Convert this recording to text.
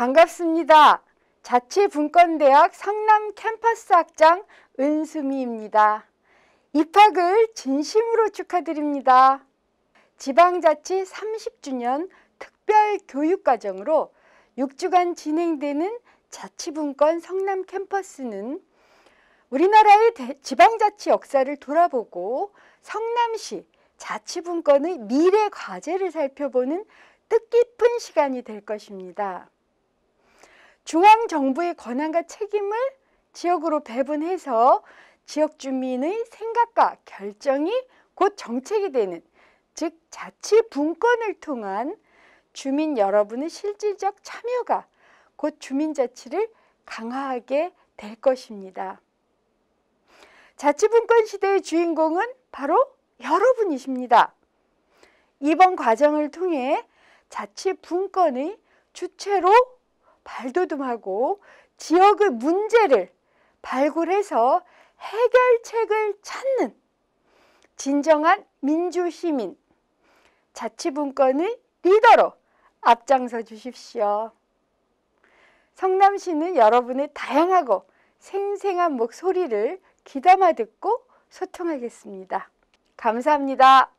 반갑습니다. 자치분권대학 성남 캠퍼스 학장 은수미입니다. 입학을 진심으로 축하드립니다. 지방자치 30주년 특별교육과정으로 6주간 진행되는 자치분권 성남 캠퍼스는 우리나라의 지방자치 역사를 돌아보고 성남시 자치분권의 미래 과제를 살펴보는 뜻깊은 시간이 될 것입니다. 중앙 정부의 권한과 책임을 지역으로 배분해서 지역 주민의 생각과 결정이 곧 정책이 되는 즉 자치 분권을 통한 주민 여러분의 실질적 참여가 곧 주민 자치를 강화하게 될 것입니다. 자치분권 시대의 주인공은 바로 여러분이십니다. 이번 과정을 통해 자치분권의 주체로 발돋움하고 지역의 문제를 발굴해서 해결책을 찾는 진정한 민주시민, 자치분권의 리더로 앞장서 주십시오. 성남시는 여러분의 다양하고 생생한 목소리를 귀담아 듣고 소통하겠습니다. 감사합니다.